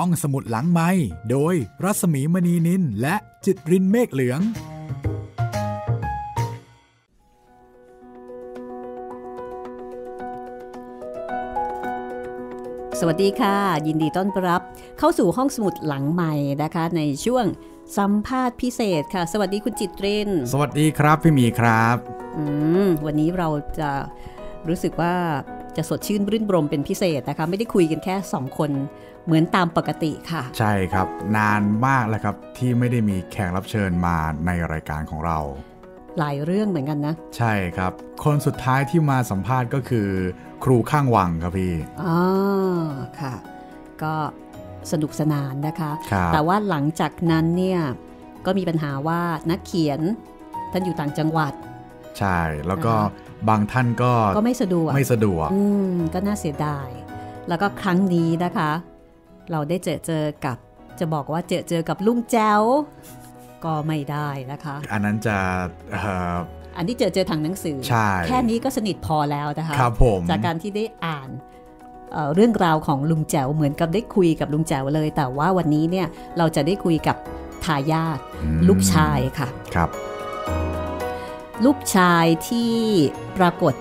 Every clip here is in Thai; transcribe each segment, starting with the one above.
ห้องสมุดหลังไม้โดยรัสมีมณีนินและจิตรินเมฆเหลือง สวัสดีค่ะ ยินดีต้อนรับเข้าสู่ห้องสมุดหลังใหม่นะคะ ในช่วงสัมภาษณ์พิเศษค่ะ สวัสดีคุณจิตรินสวัสดีครับ พี่มีครับวันนี้เราจะรู้สึกว่าจะสดชื่นรื่นรมเป็นพิเศษนะคะไม่ได้คุยกันแค่ 2 คนเหมือนตามปกติค่ะ ใช่ครับ นานมากแล้วครับที่ไม่ได้มีแขกรับเชิญมาในรายการของเรา หลายเรื่องเหมือนกันนะ ใช่ครับ คนสุดท้ายที่มาสัมภาษณ์ก็คือครูข้างวังครับพี่อ๋อค่ะ ก็สนุกสนานนะคะคแต่ว่าหลังจากนั้นเนี่ยก็มีปัญหาว่านักเขียนท่านอยู่ต่างจังหวัด ใช่แล้วก็บางท่านก็ก็ไม่สะดวกไม่สะดวกก็น่าเสียดายแล้วก็ครั้งนี้นะคะเราได้เจอเจอกับจะบอกว่าเจอเจอกับลุงแจ้วก็ไม่ได้นะคะ อันนั้นจะอันที่เจอเจอทางหนังสือแค่นี้ก็สนิทพอแล้วนะคะครับผมจากการที่ได้อ่านเรื่องราวของลุงแจ๋วเหมือนกับได้คุยกับลุงแจ๋วเลย แต่ว่าวันนี้เนี่ยเราจะได้คุยกับทายาทลูกชายค่ะครับ ลูกชายที่ปรากฏ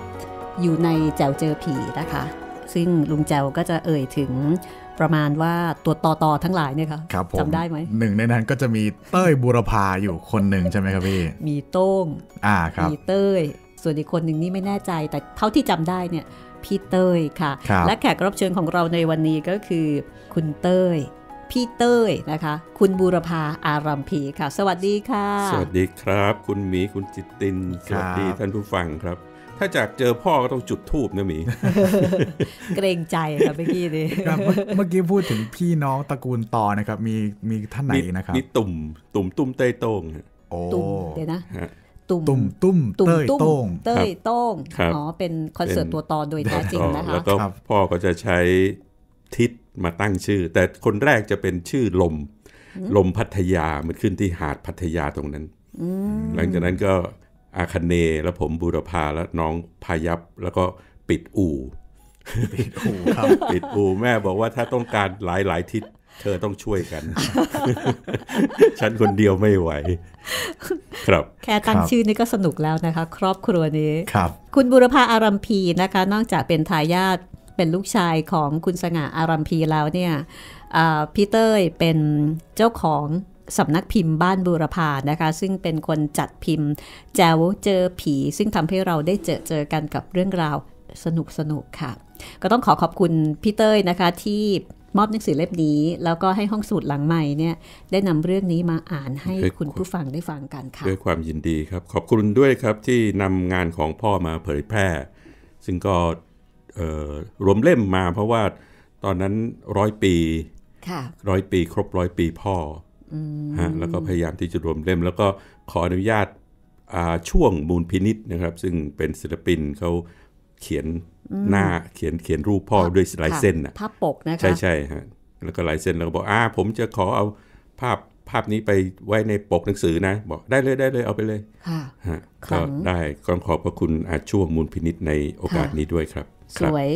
อยู่ในแจ๋วเจอผีนะคะ ซึ่งลุงแจ๋วก็จะเอ่ยถึงประมาณว่าตัวต่อต่อทั้งหลายเนี่ยค่ะจำได้ไหมหนึ่งในนั้นก็จะมีเต้ยบุรพาอยู่คนหนึ่งใช่ไหมครับพี่มีโต้งอ่าครับมีเต้ยส่วนอีกคนหนึ่งนี่ไม่แน่ใจแต่เท่าที่จำได้เนี่ยพี่เต้ยค่ะคและแขกรับเชิญของเราในวันนี้ก็คือคุณเต้ย พี่เต้ยนะคะ คุณบูรพาอารัมพีค่ะ สวัสดีค่ะ สวัสดีครับคุณหมีคุณจิตติน สวัสดีท่านผู้ฟังครับถ้าจากเจอพ่อก็ต้องจุดทูบนะมีเกรงใจครับเมื่อกี้นีเมื่อกี้พูดถึงพี่น้องตระกูลต่อนะครับ มีมีท่านไหนนะครับมีตุ่ม ตุ่มตุ้มเต้ยโต้งโอ้เดี๋ยวนะตุ่มตุ่ม ตุ้มเต้ยโต้งเต้ยโต้งอ๋อเป็นคอนเสิร์ตตัวต่อโดยแท้จริงนะคะแล้วก็พ่อก็จะใช้ทิศมาตั้งชื่อ แต่คนแรกจะเป็นชื่อลมลมพัทยามันขึ้นที่หาดพัทยาตรงนั้นหลังจากนั้นก็อาคเนแล้วผมบูรพาแล้วน้องพายับแล้วก็ปิดอู่ปิดอู่ครับปิดอู่แม่บอกว่าถ้าต้องการหลายหลายทิศเธอต้องช่วยกัน ฉันคนเดียวไม่ไหว ครับ แค่ตั้งชื่อนี่ก็สนุกแล้วนะคะ ครอบครัวนี้ครับ คุณบุรพาอารัมพีนะคะ นอกจากเป็นทายาทเป็นลูกชายของคุณสง่าอารัมพีแล้วเนี่ยพีเตอร์เป็นเจ้าของสำนักพิมพ์บ้านบูรพา นะคะ ซึ่งเป็นคนจัดพิมพ์ แจวเจอผี ซึ่งทำให้เราได้เจอเจอกันกับเรื่องราวสนุกสนุกค่ะ ก็ต้องขอขอบคุณพี่เต้ยนะคะที่มอบหนังสือเล่มนี้ แล้วก็ให้ห้องสูตรหลังใหม่เนี่ยได้นำเรื่องนี้มาอ่านให้คุณผู้ฟังได้ฟังกันค่ะ ด้วยความยินดีครับ ขอบคุณด้วยครับที่นำงานของพ่อมาเผยแพร่ ซึ่งก็รวมเล่มมาเพราะว่าตอนนั้นร้อยปีร้อยปีครบร้อยปีพ่อฮะแล้วก็พยายามที่จะรวมเล่ม แล้วก็ขออนุญาตช่วงมูลพินิษนะครับ ซึ่งเป็นศิลปินเขาเขียนหน้าเขียนเขียนรูปพ่อด้วยลายเส้นนะภาพปกนะคะใช่ใช่ฮะแล้วก็ลายเส้นแล้วก็บอกอ่าผมจะขอเอาภาพภาพนี้ไปไว้ในปกหนังสือนะบอกได้เลยได้เลยเอาไปเลยค่ะก็ได้ก็ขอบพระคุณอาช่วงมูลพินิษในโอกาสนี้ด้วยครับสวย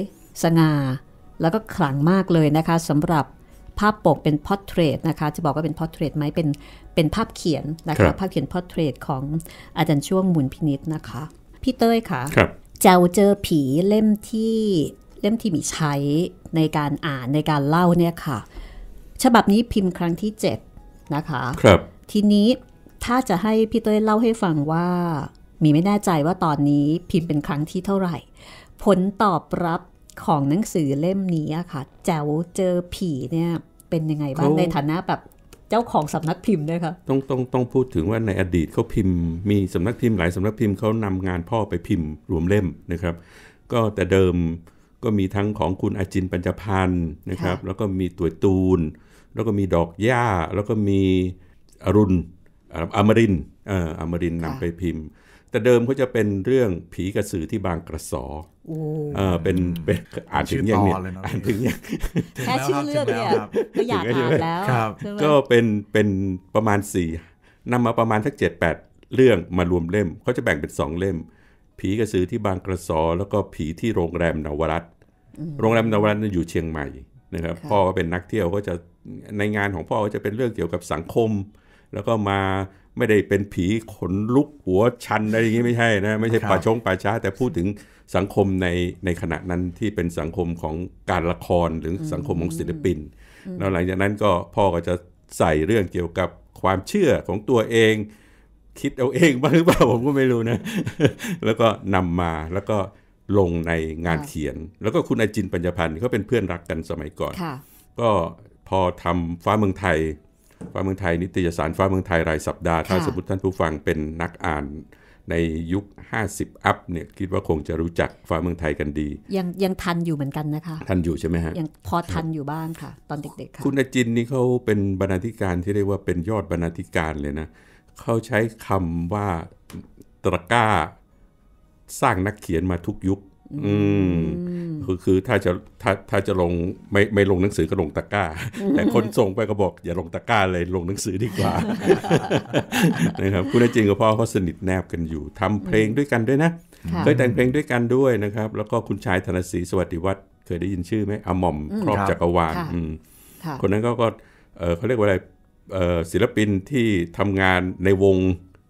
สง่าแล้วก็ขลังมากเลยนะคะสำหรับภาพปกเป็นพอร์เทรตนะคะ จะบอกว่า เป็นพอร์เทรตไหมเป็นเป็นภาพเขียนนะคะ ภาพเขียนพอร์เทรตของอาจารย์ช่วงมุนพินิษนะคะ พี่เต้ยค่ะเจ้าเจอผีเล่มที่เล่มที่มีใช้ในการอ่านในการเล่าเนี่ยค่ะ ฉบับนี้พิมพ์ครั้งที่7นะคะ ครับ ทีนี้ถ้าจะให้พี่เต้ยเล่าให้ฟังว่ามีไม่แน่ใจว่าตอนนี้พิมพ์เป็นครั้งที่เท่าไหร่ ผลตอบรับของหนังสือเล่มนี้ค่ะแจ้วเจอผีเนี่ยเป็นยังไงบ้างในฐานะแบบเจ้าของสำนักพิมพ์ด้วยคะต้องต้องต้องพูดถึงว่าในอดีตเขาพิมพ์มีสำนักพิมพ์หลายสำนักพิมพ์เขานำงานพ่อไปพิมพ์รวมเล่มนะครับ ก็แต่เดิมก็มีทั้งของคุณอาจินปัญจพันธ์นะครับแล้วก็มีตัวตูนแล้วก็มีดอกหญ้าแล้วก็มีอรุณอมรินอ่อามรินนำไปพิมพ์แต่เดิมเขาจะเป็นเรื่องผีกระสือที่บางกระสอเออเป็นเป็นอ่านถึงยังเนี่ยอ่านถึงยังแค่ชื่อเรื่องเนี่ยก็อยากอ่านแล้วก็เป็นเป็นประมาณสี่นำมาประมาณทักเจ็ดแปดเรื่องมารวมเล่มเขาจะแบ่งเป็นสองเล่ม ผีกระสือที่บางกระสอ แล้วก็ผีที่โรงแรมนวรัตโรงแรมนวรัตอยู่เชียงใหม่นะครับพ่อก็เป็นนักเที่ยวก็จะในงานของพ่อก็จะเป็นเรื่องเกี่ยวกับสังคมแล้วก็มาไม่ได้เป็นผีขนลุกหัวชันอะไรอย่างนี้ไม่ใช่นะ ไม่ใช่ป่าชงป่าช้าแต่พูดถึงสังคมในในขณะนั้นที่เป็นสังคมของการละครหรือสังคมของศิลปินแล้วหลังจากนั้นก็พ่อก็จะใส่เรื่องเกี่ยวกับความเชื่อของตัวเอง คิดเอาเองบ้างหรือเปล่าผมก็ไม่รู้นะแล้วก็นำมาแล้วก็ลงในงานเขียน แล้วก็คุณอาจินปัญญพันธ์เขาเป็นเพื่อนรักกันสมัยก่อนก็พอทำฟ้าเมืองไทยฟ้าเมืองไทยนิตยสารฟ้าเมืองไทยรายสัปดาห์ถ้าสมมติท่านผู้ฟังเป็นนักอ่านในยุค 50 อัพเนี่ยคิดว่าคงจะรู้จักฟ้าเมืองไทยกันดี ยังยังทันอยู่เหมือนกันนะคะ ทันอยู่ใช่ไหมฮะ ยังพอทันอยู่บ้างค่ะตอนเด็กๆค่ะคุณอจินนี่เขาเป็นบรรณาธิการที่เรียกว่าเป็นยอดบรรณาธิการเลยนะเขาใช้คำว่าตะก้าสร้างนักเขียนมาทุกยุคอืมคือคือถ้าจะถ้าถ้าจะลงไม่ไม่ลงหนังสือก็ลงตะกร้า แต่คนส่งไปก็บอก อย่าลงตะกร้าเลยลงหนังสือดีกว่า นะครับ คุณจริงกับพ่อเขาสนิทแนบกันอยู่ ทำเพลงด้วยกันด้วยนะ เคยแต่งเพลงด้วยกันด้วยนะครับ แล้วก็คุณชายธนศรีสวัสดิวัฒน์เคยได้ยินชื่อไหมอมอมครอบจักรวาลคนนั้นก็ก็เขาเรียกว่าอะไรศิลปินที่ทำงานในวง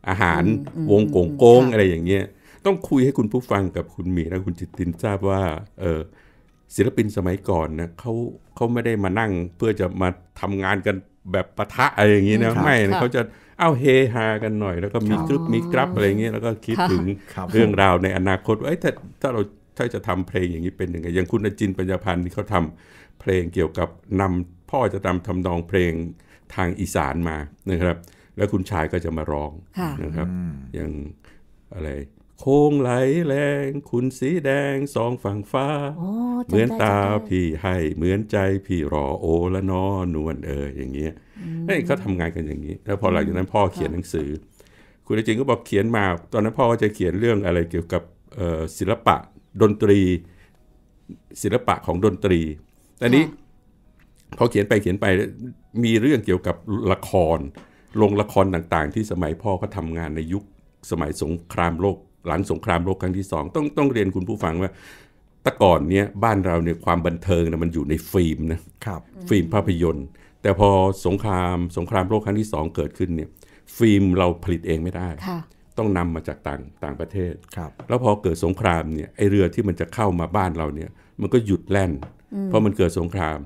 อาหารวงโกงโกงอะไรอย่างเงี้ยต้องคุยให้คุณผู้ฟังกับคุณหมีและคุณจิตตินทราบว่าเออศิลปินสมัยก่อนนะเขาเขาไม่ได้มานั่งเพื่อจะมาทำงานกันแบบปะทะอะไรอย่างนี้นะไม่นะเขาจะเอาเฮฮากันหน่อย แล้วก็มีกร๊ปมีกรับอะไรอย่างนี้แล้วก็คิดถึงเรื่องราวในอนาคตว่าถ้าถ้าเราถ้าจะทำเพลงอย่างนี้เป็นยังไงอย่างคุณจินปัญญาพันธ์ที่เขาทำเพลงเกี่ยวกับนำพ่อจะทำทำนองเพลงทางอีสานมานะครับ แล้วคุณชายก็จะมาร้องนะครับ อย่างอะไรโค้งไหลแรง คุณสีแดง สองฝั่งฟ้า เหมือนตาพี่ให้ เหมือนใจพี่รอโอ ละนอนวลเออ อย่างเงี้ยเเขาทำงานกันอย่างนี้ แล้วพอหลังจากนั้น พ่อเขียนหนังสือ คุณจริงก็บอกเขียนมา ตอนนั้นพ่อจะเขียนเรื่องอะไรเกี่ยวกับศิลปะดนตรี ศิลปะของดนตรีแต่นี้พอเขียนไปเขียนไปมีเรื่องเกี่ยวกับละคร ลงละครต่างๆ ที่สมัยพ่อก็ทำงานในยุคสมัยสงครามโลกหลังสงครามโลกครั้งที่สองต้อง ต้องเรียนคุณผู้ฟังว่า ตะก่อนเนี้ยบ้านเราเนี่ยความบันเทิงนะมันอยู่ในฟิล์มนะครับ ฟิล์มภาพยนตร์ แต่พอสงครามสงครามโลกครั้งที่สองเกิดขึ้นเนี่ย ฟิล์มเราผลิตเองไม่ได้ต้องนำมาจากต่างต่างประเทศครับ แล้วพอเกิดสงครามเนี่ยไอเรือที่มันจะเข้ามาบ้านเราเนี่ย มันก็หยุดแล่น เพราะมันเกิดสงคราม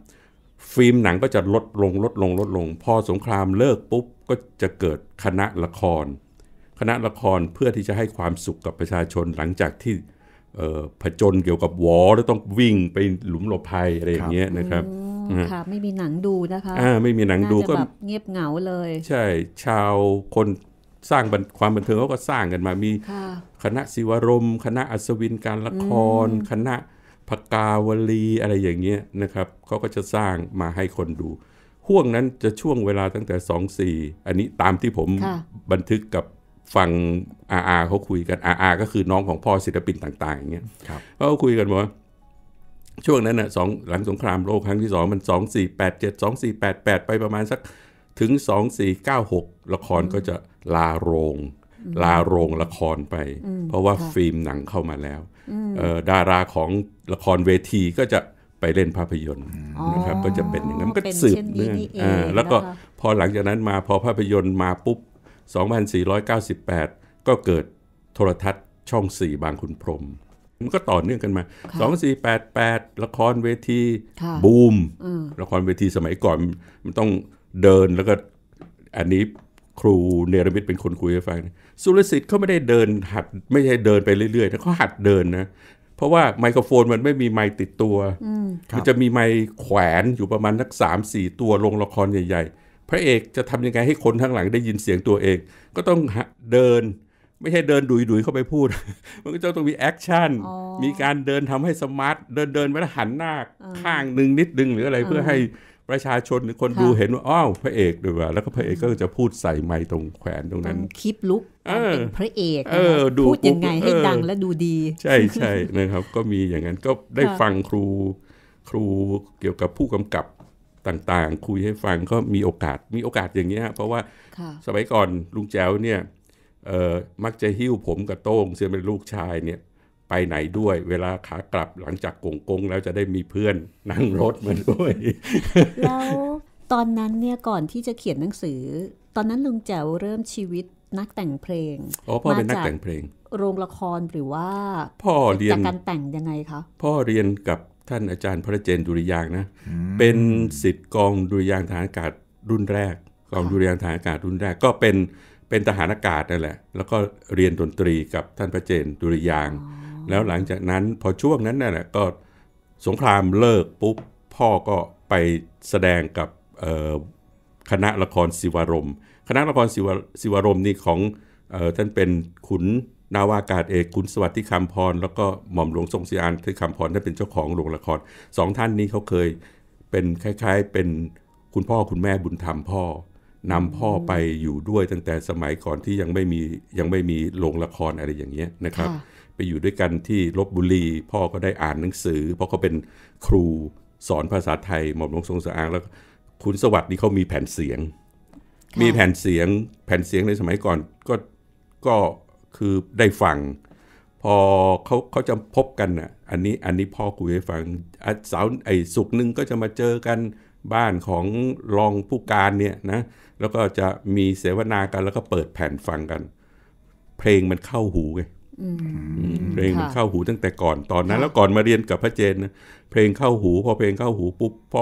ฟิล์มหนังก็จะลดลงลดลงลดลง พอสงครามเลิกปุ๊บก็จะเกิดคณะละครคณะละครเพื่อที่จะให้ความสุขกับประชาชนหลังจากที่ผจญเกี่ยวกับวอแล้วต้องวิ่งไปหลุมหลบภัยอะไรอย่างเงี้ยนะครับค่ะไม่มีหนังดูนะคะอ่าไม่มีหนังดูก็แบบเงียบเหงาเลย ใช่ชาวคนสร้างความบันเทิงเขาก็สร้างกันมามีคณะศิวรมคณะอัศวินการละคร คณะพกาวลีอะไรอย่างเงี้ยนะครับเขาก็จะสร้างมาให้คนดูห่วงนั้นจะช่วงเวลาตั้งแต่2-4อันนี้ตามที่ผมบันทึกกับฟังอาอาเขาคุยกันอาอาก็คือน้องของพ่อศิลปินต่าง ๆ อย่างเงี้ยเขาคุยกันว่า ช่วงนั้นอ่ะสองหลังสงครามโลกครั้งที่สอง มันสองสี่แปดเจ็ดสองสี่แปดแปดไปประมาณสัก ถึงสองสี่เก้าหกละครก็จะลาโรง ลาโรงละครไป เพราะว่าฟิล์มหนังเข้ามาแล้วดาราของละครเวทีก็จะไปเล่นภาพยนตร์นะครับก็จะเป็นอย่างนั้นก็สืบเนื่องแล้วก็พอหลังจากนั้นมาพอภาพยนตร์มาปุ๊บ2498 ก็เกิดโทรทัศน์ช่อง 4 บางขุนพรมมันก็ต่อเนื่องกันมา 2488 ละครเวทีบูม ละครเวทีสมัยก่อนมันต้องเดินแล้วก็อันนี้ครูเนรมิตเป็นคนคุยให้ฟังสุรสิทธิ์เขาไม่ได้เดินหัดไม่ใช่เดินไปเรื่อยๆนะเขาหัดเดินนะเพราะว่าไมโครโฟนมันไม่มีไมติดตัว มันจะมีไมแขวนอยู่ประมาณนักสามสี่ตัวลงละครใหญ่ ๆพระเอกจะทำยังไงให้คนั้างหลังได้ยินเสียงตัวเองก็ต้องเดิน ไม่ใช่เดินดุยดุยเข้าไปพูด มันก็จะต้องมีแอคชั่นมีการเดินทำให้สมาร์ทเดินเดินไปแล้วหันหน้า ข้างหนึ่งนิดนึงหรืออะไร เพื่อให้ประชาชนหรือคนดูเห็นว่าอ้าวพระเอกด้วยว่า แล้วก็พระเอกก็จะพูดใส่ไม้ตรงแขวนตรงนั้นคลิปลุกเป็นพระเอกพูดยังไงให้ดังและดูดี ใช่ใช่นะครับก็มีอย่างนั้นก็ได้ฟังครูครูเกี่ยวกับผู้กำกับต่างๆ คุยให้ฟังก็มีโอกาสมีโอกาสอย่างเงี้ยเพราะว่าสมัยก่อนลุงแจ้วเนี่ยมักจะหิ้วผมกับโต้งเสียเป็นลูกชายเนี่ยไปไหนด้วย เวลาขากลับหลังจากกงกง แล้วจะได้มีเพื่อนนั่งรถมาด้วยแล้วตอนนั้นเนี่ยก่อนที่จะเขียนหนังสือ ตอนนั้นลุงแจ้วเริ่มชีวิตนักแต่งเพลงอ๋อพ่อเป็นนักแต่งเพลง โรงละครหรือว่า พ่อเรียนจากการแต่งยังไงคะพ่อเรียนกับท่านอาจารย์พระเจนดุริยางนะ เป็นสิทธิ์กองดุริยางทหารอากาศรุ่นแรก กองดุริยางทหารอากาศรุ่นแรก ก็เป็น เป็นทหารอากาศนั่นแหละ แล้วก็เรียนดนตรีกับท่านพระเจนดุริยาง แล้วหลังจากนั้นพอช่วงนั้นนั่นแหละก็สงครามเลิกปุ๊บพ่อก็ไปแสดงกับคณะละครศิวารม คณะละครศิวารมนี่ของท่านเป็นขุนนาวากาศเอกคุณสวัสดิ์ที่คำพรแล้วก็หม่อมหลวงทรงศรีอานที่คำพรท่านเป็นเจ้าของโรงละครสองท่านนี้เขาเคยเป็นคล้าย ๆเป็นคุณพ่อคุณแม่บุญธรรมพ่อนำพ่อไปอยู่ด้วยตั้งแต่สมัยก่อนที่ยังไม่มียังไม่มี โรงละครอะไรอย่างเงี้ยนะครับ ไปอยู่ด้วยกันที่ลบบุรี พ่อก็ได้อ่านหนังสือ เพราะเขาเป็นครูสอนภาษาไทย หม่อมหลวงทรงสางแล้วคุณสวัสดิ์นี่เขามีแผ่นเสียง มีแผ่นเสียง แผ่นเสียงในสมัยก่อนก็ก็คือได้ฟัง พอเขาเขาจะพบกันอ่ะ อันนี้อันนี้พ่อคุยให้ฟังสาวไอ้สุกหนึ่งก็จะมาเจอกันบ้านของรองผู้การเนี่ยนะแล้วก็จะมีเสวนากันแล้วก็เปิดแผ่นฟังกัน เพลงมันเข้าหูไงเพลงมันเข้าหูตั้งแต่ก่อนตอนนั้น แล้วก่อนมาเรียนกับพระเจนนะเพลงเข้าหู พอเพลงเข้าหูปุ๊บพ่อ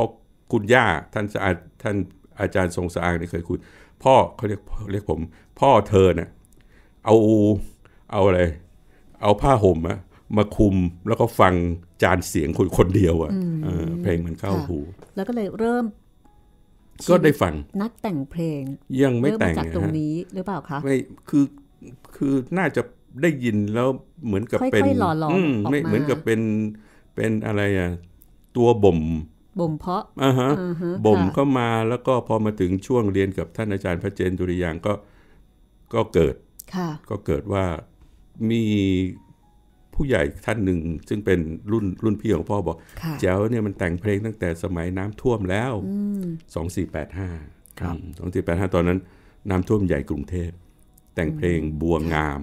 คุณย่าท่านสะอาดท่านอาจารย์ทรงสะอาดเนี่เคยคุยพ่อเขาเรียกเรียกผม พ่อเธอเนี่ยเอาเอาอะไร เอาผ้าห่มอะมาคุมแล้วก็ฟังจานเสียงคนคนเดียวอะ่ะเพลงมันเข้าหูแล้วก็เลยเริ่ม ก็ได้ฟังนักแต่งเพลง ยังไม่แต่งจากตรงนี้ หรือเปล่าคะไม่คือคือน่าจะได้ยินแล้วเหมือนกับเป็นค่อยๆหล่อหลอมออกมาเหมือนกับเป็นเป็นอะไรอ่ะตัวบ่ม บ่มเพาะอ่าฮะบ่มเข้ามาแล้วก็พอมาถึงช่วงเรียนกับท่านอาจารย์พระเจนดุริยางก็ก็เกิดก็เกิดว่ามีผู้ใหญ่ท่านหนึ่งซึ่งเป็นรุ่นรุ่นพี่ของพ่อบอกเจ้าเนี่ยมันแต่งเพลงตั้งแต่สมัยน้ำท่วมแล้วสองสี่แปดห้าสองสี่แปดห้าตอนนั้นน้ำท่วมใหญ่กรุงเทพแต่งเพลงบัวงาม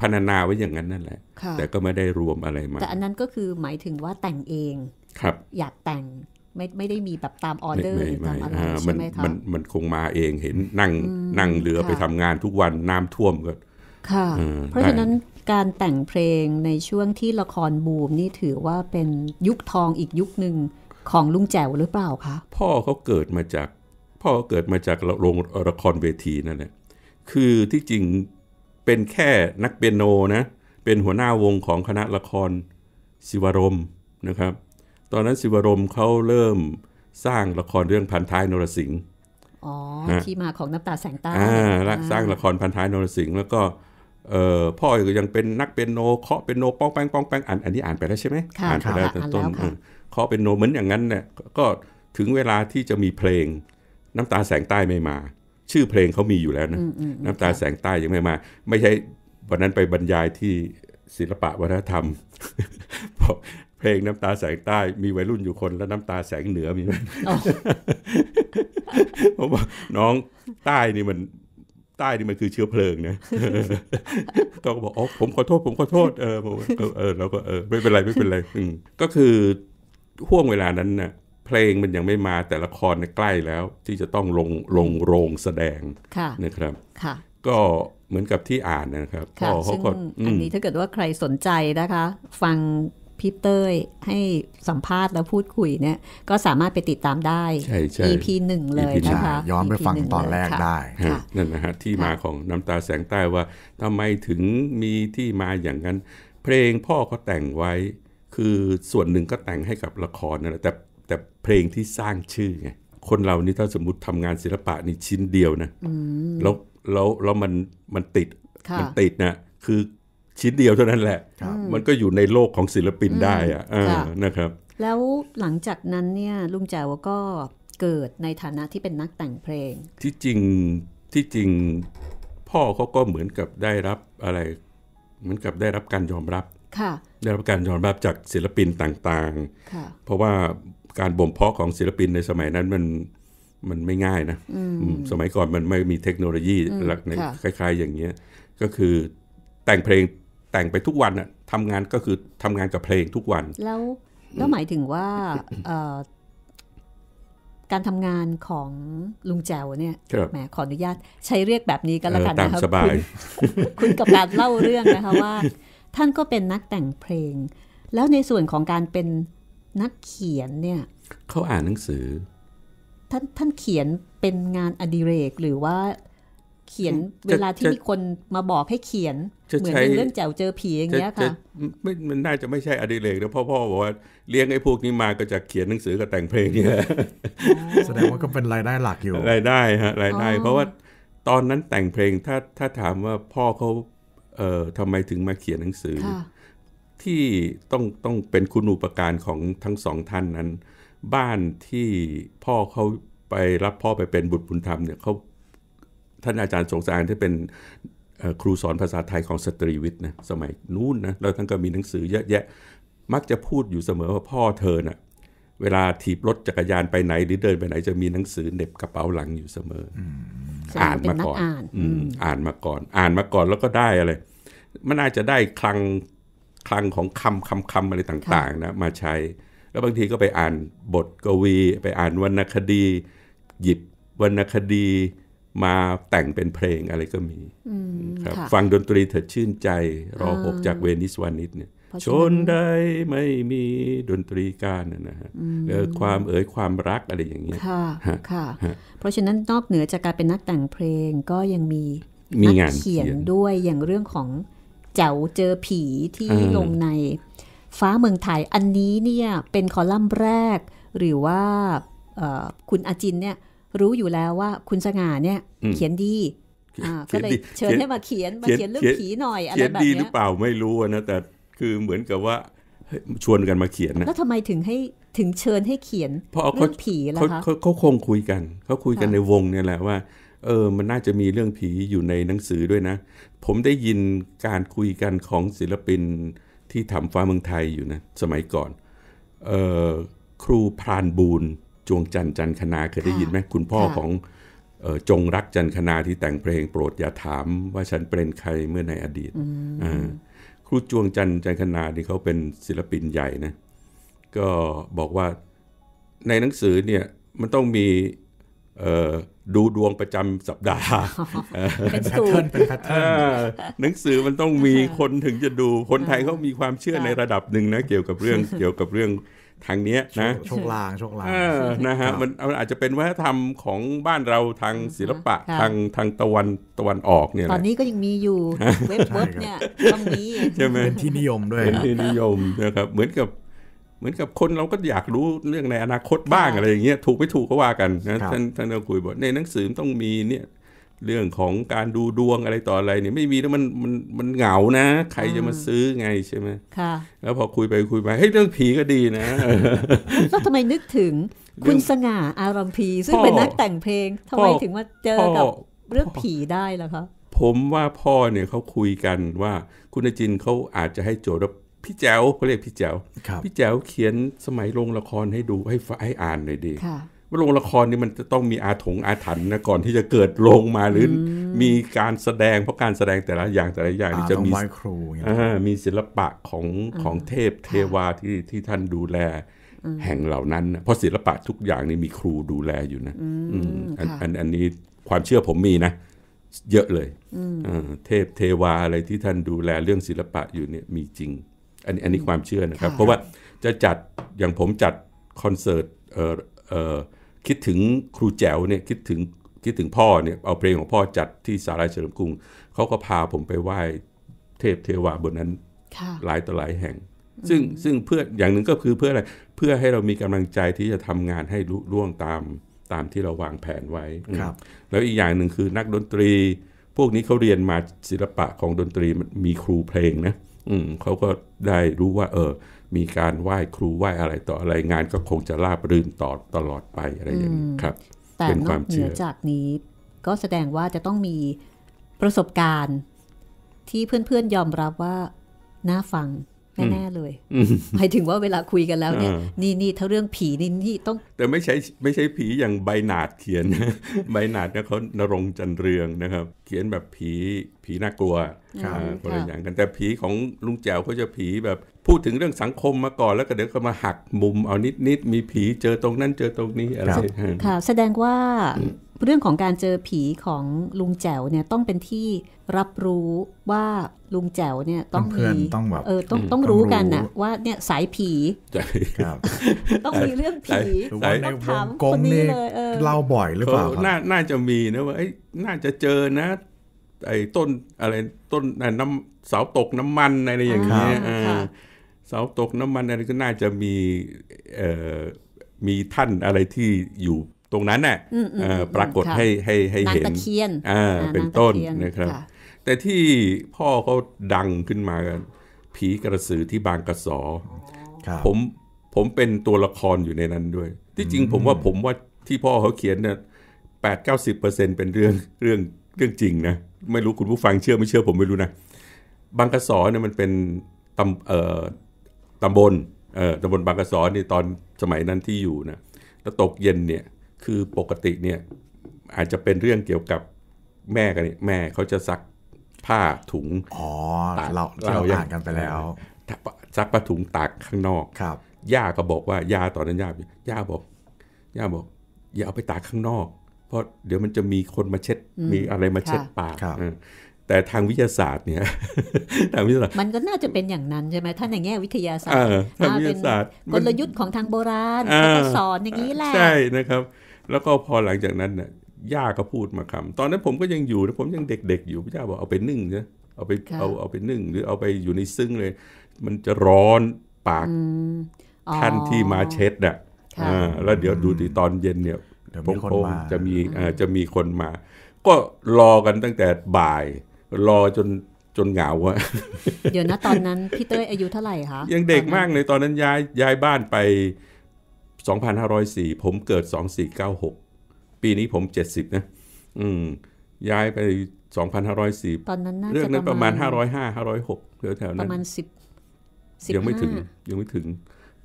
พันนาไว้อย่างนั้นนั่นแหละ แต่ก็ไม่ได้รวมอะไรมาแต่อันนั้นก็คือหมายถึงว่าแต่งเองครับอยากแต่งไม่ไม่ได้มีแบบตามออเดอร์หรือตามอะไรใช่ไหมคะมันมันคงมาเองเห็นนั่งนั่งเรือไปทำงานทุกวันน้ำท่วมก็ค่ะ เพราะฉะนั้นการแต่งเพลงในช่วงที่ละครบูมนี่ถือว่าเป็นยุคทองอีกยุคหนึ่งของลุงแจ๋วหรือเปล่าคะ พ่อเขาเกิดมาจาก พ่อเกิดมาจากโรงละครเวทีนั่นแหละคือที่จริงเป็นแค่นักเปียโนนะ เป็นหัวหน้าวงของคณะละครศิวรมนะครับตอนนั้นสิวรมเขาเริ่มสร้างละครเรื่องพันท้ายนรสิงห์อ๋อที่มาของน้ำตาแสงใต้อ่าสร้างละครพันท้ายนรสิงห์แล้วก็พ่อยังเป็นนักเป็นโนเคาะเป็นโนป้องแป้งป้องแป้งอ่านอันนี้อ่านไปแล้วใช่ไหมอ่านไปแล้วต้นเคาะเป็นโนเหมือนอย่างนั้นเนี่ยก็ถึงเวลาที่จะมีเพลงน้ำตาแสงใต้ไม่มา ชื่อเพลงเขามีอยู่แล้วนะน้ำตาแสงใต้ยังไม่มา ไม่ใช่วันนั้นไปบรรยายที่ศิลปะวัฒนธรรมเพลงน้ำตาแสงใต้มีวัยรุ่นอยู่คนแล้วน้ำตาแสงเหนือมีไหมผมว่าน้องใต้นี่มันใต้นี่มันคือเชื้อเพลิงนะก็บอกอ๋อผมขอโทษผมขอโทษเออผมเออเราก็เออไม่เป็นไรไม่เป็นไรอืก็คือห่วงเวลานั้นน่ะ เพลงมันยังไม่มาแต่ละครใกล้แล้ว ที่จะต้องลงลงโรงแสดงนะครับก็เหมือนกับที่อ่านนะครับก็เขาก็อันนี้ถ้าเกิดว่าใครสนใจนะคะ ฟังพี่เต้ย ให้สัมภาษณ์แล้วพูดคุยเนี่ย ก็สามารถไปติดตามได้ EP หนึ่งเลยนะคะย้อนไปฟังตอนแรกได้ นั่นนะฮะที่มาของน้ำตาแสงใต้ว่าทำไมถึงมีที่มาอย่างนั้น เพลงพ่อก็แต่งไว้ คือส่วนหนึ่งก็แต่งให้กับละครนั่นแหละแต่แต่เพลงที่สร้างชื่อไง คนเรานี่ถ้าสมมติทำงานศิลปะนี่ชิ้นเดียวนะแล้วแล้วแล้วมันมันติดมันติดนะคือชิ้นเดียวเท่านั้นแหละ มันก็อยู่ในโลกของศิลปินได้อะนะครับ แล้วหลังจากนั้นเนี่ยลุงแจ๋วก็เกิดในฐานะที่เป็นนักแต่งเพลง ที่จริงที่จริงพ่อเขาก็เหมือนกับได้รับอะไร เหมือนกับได้รับการยอมรับ ได้รับการยอมรับจากศิลปินต่างๆเพราะว่าการบ่มเพาะของศิลปินในสมัยนั้นมันมันไม่ง่ายนะสมัยก่อนมันไม่มีเทคโนโลยีในคล้าย ๆ อย่างเงี้ยก็คือแต่งเพลงแต่งไปทุกวันอะทำงานก็คือทำงานกับเพลงทุกวัน แล้วแล้วหมายถึงว่า การทำงานของลุงแจวเนี่ยแหมขออนุญาตใช้เรียกแบบนี้ก็แล้วกันนะครับคุณคุณกับการเล่าเรื่องนะคะว่า ท่านก็เป็นนักแต่งเพลง แล้วในส่วนของการเป็นนักเขียนเนี่ยเขาอ่านหนังสือ ท่านท่านเขียนเป็นงานอดิเรกหรือว่าเขียนเวลาที่มีคนมาบอกให้เขียนเหมือนเรื่องแจวเจอผีอย่างเงี้ยค่ะไม่มันน่าจะไม่ใช่อดีเลกนะพ่อพ่อบอกว่า เลี้ยงไอ้พวกนี้มาก็จะเขียนหนังสือกับแต่งเพลงเนี่ยแสดงว่าก็เป็นรายได้หลักอยู่รายได้ฮะรายได้เพราะว่าตอนนั้นแต่งเพลงถ้าถ้าถามว่าพ่อเขาเอ่อทำไมถึงมาเขียนหนังสือ ที่ต้องต้องเป็นคุณูปการของทั้งสองท่านนั้น บ้านที่พ่อเขาไปรับพ่อไปเป็นบุตรบุญธรรมเนี่ยเขาท่านอาจารย์สงสารที่เป็นครูสอนภาษาไทยของสตรีวิทย์นะสมัยนู้น นะ แล้วท่านก็มีหนังสือเยอะแยะมักจะพูดอยู่เสมอว่าพ่อเธอนะ่ะ เวลาถีบรถจักรยานไปไหนหรือเดินไปไหนจะมีหนังสือเน็บกระเป๋าหลังอยู่เสมออ่านมาก่อนอ่านมาก่อน อ่านมาก่อนแล้วก็ได้อะไร มันน่าจะได้คลังคลังของคำคำคำอะไรต่าง ๆ นะ มาใช้ แล้วบางทีก็ไปอ่านบทกวี ไปอ่านวรรณคดี หยิบวรรณคดีมาแต่งเป็นเพลงอะไรก็มีครับ ฟังดนตรีเถิดชื่นใจ รอหกจากเวนิสวานิสเนี่ย ชนใดไม่มีดนตรีการนะฮะความเอ๋ยความรักอะไรอย่างเงี้ยค่ะค่ะเพราะฉะนั้นนอกเหนือจากการเป็นนักแต่งเพลงก็ยังมีมีงานเขียนด้วยอย่างเรื่องของเจ๋วเจอผีที่ลงใน ฟ้าเมืองไทย อันนี้เนี่ยเป็นคอลัมน์แรก หรือว่าคุณอาจินเนี่ยรู้อยู่แล้วว่าคุณสง่าเนี่ย เขียนดีก็เลยเชิญให้มาเขียนมาเขียนเรื่องผีหน่อยอะไรแบบนี้เขียนดีหรือเปล่าไม่รู้นะแต่คือเหมือนกับว่าชวนกันมาเขียนนะแล้วทำไมถึงให้ถึงเชิญให้เขียนเรื่องผีล่ะคะเขาคงคุยกันเขาคุยกันในวงเนี่ยแหละว่า เออมันน่าจะมีเรื่องผีอยู่ในหนังสือด้วยนะผมได้ยินการคุยกันของศิลปินที่ทำฟ้าเมืองไทยอยู่นะสมัยก่อนออครูพรานบูนจวงจันจันคณาเคยได้ยินไหมคุณพ่อของจงรักจันคณาที่แต่งเพลงโปรดอย่าถามว่าฉันเป็นใครเมื่อในอดีต ครูจวงจันจันคณาที่เขาเป็นศิลปินใหญ่นะก็บอกว่าในหนังสือเนี่ยมันต้องมีดูดวงประจำสัปดาห์เป็นเทิรเป็นแพทเทิร์นหนังสือมันต้องมีคนถึงจะดูคนไทยเขามีความเชื่อในระดับหนึ่งนะเกี่ยวกับเรื่องเกี่ยวกับเรื่องทางเนี้ยนะโชคลางโชคลางนะฮะมันอาจจะเป็นวัฒนธรรมของบ้านเราทางศิลปะ ทางทางตะวันตะวันออกเนี่ยตอนนี้ก็ยังมีอยู่เว็บเนี่ยต้องมีใช่ไหมเป็นที่นิยมด้วยเป็นที่นิยมนะครับเหมือนกับเหมือนกับคนเราก็อยากรู้เรื่องในอนาคตบ้างอะไรอย่างเงี้ยถูกไม่ถูกก็ว่ากันนะท่านท่านเราคุยบอกในหนังสือต้องมีเนี่ยเรื่องของการดูดวงอะไรต่ออะไรเนี่ยไม่มีแล้วมันมันมันเหงานะ ใครจะมาซื้อไงใช่ไหมค่ะ แล้วพอคุยไปคุยมา เฮ้ยเรื่องผีก็ดีนะ แล้วทำไมนึกถึงคุณสง่าอารมพีซึ่งเป็นนักแต่งเพลงทำไมถึงมาเจอกับเรื่องผีได้ล่ะคะ ผมว่าพ่อเนี่ยเขาคุยกันว่าคุณจินเขาอาจจะให้โจทย์พี่แจ๋วเขาเรียกพี่แจ๋วพี่แจ๋วเขียนสมัยลงละครให้ดูให้ให้อ่านหน่อยดีว่าโรงละครนี่มันจะต้องมีอาถงอาถรรพ์นะก่อนที่จะเกิดโรงมาหรือมีการแสดงเพราะการแสดงแต่ละอย่างแต่ละอย่างนี่จะมีครูมีศิลปะของของเทพเทวาที่ที่ท่านดูแล แห่งเหล่านั้นเพราะศิลปะทุกอย่างนี่มีครูดูแลอยู่นะอันอันอันนี้ความเชื่อผมมีนะ เยอะเลยเทพเทวาอะไรที่ท่านดูแลเรื่องศิลปะอยู่เนี่ยมีจริงอันนี้อันนี้ความเชื่อนะครับ เพราะว่าจะจัดอย่างผมจัดคอนเสิร์ตเออเออคิดถึงครูแจ๋วเนี่ยคิดถึงคิดถึงพ่อเนี่ยเอาเพลงของพ่อจัดที่สาราเฉลิมกรุง เขาก็พาผมไปไหว้เทพเทวาบนนั้นหลายต่อหลายแห่ง ซึ่งซึ่งเพื่ออย่างหนึ่งก็คือเพื่ออะไรเพื่อให้เรามีกำลังใจที่จะทำงานให้ร่วงตามตามที่เราวางแผนไว้ครับ แล้วอีกอย่างหนึ่งคือนักดนตรี พวกนี้เขาเรียนมาศิลปะของดนตรีมีครูเพลงนะ อืมเขาก็ได้รู้ว่า เออมีการไหว้ครูไหว้อะไรต่ออะไรงานก็คงจะราบรื่นต่อตลอดไปอะไรอย่างนี้ครับเป็นความเชื่อจากนี้ ก็แสดงว่าจะต้องมีประสบการณ์ ที่เพื่อนๆยอมรับว่าน่าฟังแน่ๆเลย หมายถึงว่าเวลาคุยกันแล้วเนี่ยนี่นี่ถ้าเรื่องผีนี่นี่ต้อง แต่ไม่ใช่ไม่ใช่ผีอย่างใบหนาดเขียน ใบหนาดเนี่ยเขานรงจันเรืองนะครับ เขียนแบบผีผีน่ากลัวคนละอย่างกันแต่ผีของลุงแจ๋วเขาจะผีแบบพูดถึงเรื่องสังคมมาก่อน แล้วก็เดี๋ยวก็มาหักมุมเอานิดนิดมีผีเจอตรงนั้นเจอตรงนี้อะไรค่ะ แสดงว่าเรื่องของการเจอผีของลุงแจ๋วเนี่ยต้องเป็นที่รับรู้ว่าลุงแจ๋วเนี่ยต้องมีต้องแบบเออต้องต้องรู้กันนะว่าเนี่ยสายผีต้องมีเรื่องผีต้องถามคนนี้เลยเ่าบ่อยหรือเปล่าน่าน่าจะมีนะว่าน่าจะเจอนะไอ้ต้นอะไรต้นน้ำเสาตกน้ำมันอะไรอย่างเงี้ยเสาตกน้ำมันอะไรก็น่าจะมีมีท่านอะไรที่อยู่ตรงนั้นน่ะปรากฏให้ให้ให้เห็นตะเคียนเป็นต้นนะครับ แต่ที่พ่อเขาดังขึ้นมาผีกระสือที่บางกระสอผมผมเป็นตัวละครอยู่ในนั้นด้วย ที่จริงผมว่าผมว่าที่พ่อเขาเขียนเนี่ยแปดเก้าสิบเปอร์เซ็นเป็นเรื่องเรื่องเรื่องจริงนะ ไม่รู้คุณผู้ฟังเชื่อไม่เชื่อผมไม่รู้นะบางกระสอเนี่ยมันเป็นตำเอ่อตำบลเอ่อตำบลบางกระสอนี่ตอนสมัยนั้นที่อยู่นะแล้วตกเย็นเนี่ยคือปกติเนี่ยอาจจะเป็นเรื่องเกี่ยวกับแม่กันนี่แม่เขาจะซักผ้าถุงอ๋อเราเราอ่านกันไปแล้วซักผ้าถุงตากข้างนอกครับย่าก็บอกว่าย่าตอนนั้นย่าย่าบอกย่าบอก อย่าเอาไปตากข้างนอก เพราะเดี๋ยวมันจะมีคนมาเช็ดมีอะไรมาเช็ดปากแต่ทางวิทยาศาสตร์เนี่ยทางวิทยาศาสตร์มันก็น่าจะเป็นอย่างนั้นใช่ไหมถ้าในแง่วิทยาศาสตร์ทางวิทยาศาสตร์กลยุทธ์ของทางโบราณเขสอนอย่างนี้แหละใช่นะครับแล้วก็พอหลังจากนั้นน่ะย่าก็พูดมาคำตอนนั้นผมก็ยังอยู่นะผมยังเด็กๆอยู่พระเจ้าบอกเอาไปนึ่งนะเอาไปเอาเอาไปนึ่ง หรือเอาไปอยู่ในซึ้งเลย มันจะร้อนปากท่านที่มาเช็ดน่ะแล้วเดี๋ยวดูตีตอนเย็นเนี่ยผมคงจะมีจะมีคนมาก็รอกันตั้งแต่บ่าย รอจนจนเหงาวะเดี๋ยวนะตอนนั้นพี่เต้ยอายุเท่าไหร่คะยังเด็กมากเลยตอนนั้นย้ายย้ายบ้านไป2504 ผมเกิด 2496 ปีนี้ผม 70 นะอืมย้ายไป 2504ตอนนั้นน่าเรื่องนั้นประมาณ 505 506เืแถวๆนั้น ประมาณ 10 15ยังไม่ถึง ยังไม่ถึง